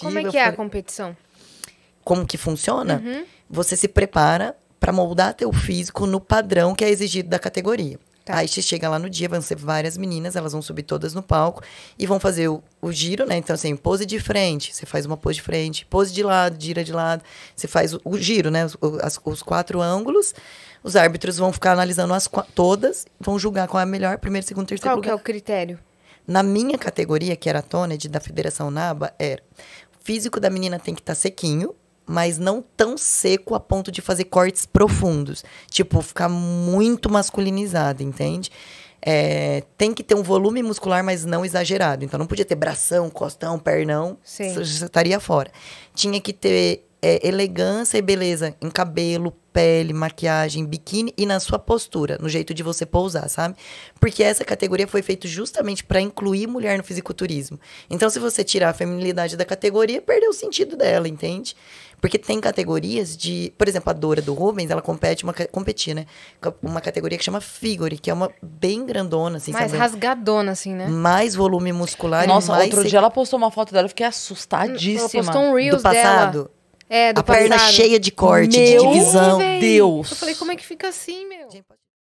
Como é que é a competição? Como que funciona? Uhum. Você se prepara para moldar teu físico no padrão que é exigido da categoria. Tá. Aí você chega lá no dia, vão ser várias meninas, elas vão subir todas no palco e vão fazer o, o, giro, né? Então, assim, pose de frente, você faz uma pose de frente, pose de lado, gira de lado, você faz o, o giro, né? Os, os, quatro ângulos. Os árbitros vão ficar analisando as todas, vão julgar qual é a melhor, primeiro, segundo, terceiro qual é lugar. Qual é o critério? Na minha categoria, que era a Toned, da Federação Naba, era é, o físico da menina tem que estar tá sequinho, mas não tão seco a ponto de fazer cortes profundos. Tipo, ficar muito masculinizado, entende? É, tem que ter um volume muscular, mas não exagerado. Então não podia ter bração, costão, pernão, Sim. estaria fora. Tinha que ter é, elegância e beleza em cabelo, pele, maquiagem, biquíni e na sua postura, no jeito de você pousar, sabe? Porque essa categoria foi feita justamente para incluir mulher no fisiculturismo. Então, se você tirar a feminilidade da categoria, perdeu o sentido dela, entende? Porque tem categorias de. Por exemplo, a Dora do Rubens, ela compete uma, competir, né? Uma categoria que chama Figure, que é uma bem grandona, assim. Mais sabe? rasgadona, assim, né? Mais volume muscular Nossa, e mais. Nossa, outro se... dia ela postou uma foto dela, eu fiquei assustadíssima. Ela postou um Reels do passado. Dela. É, do a passado. perna cheia de corte, meu de divisão. Véi. Deus. Eu falei, como é que fica assim, meu?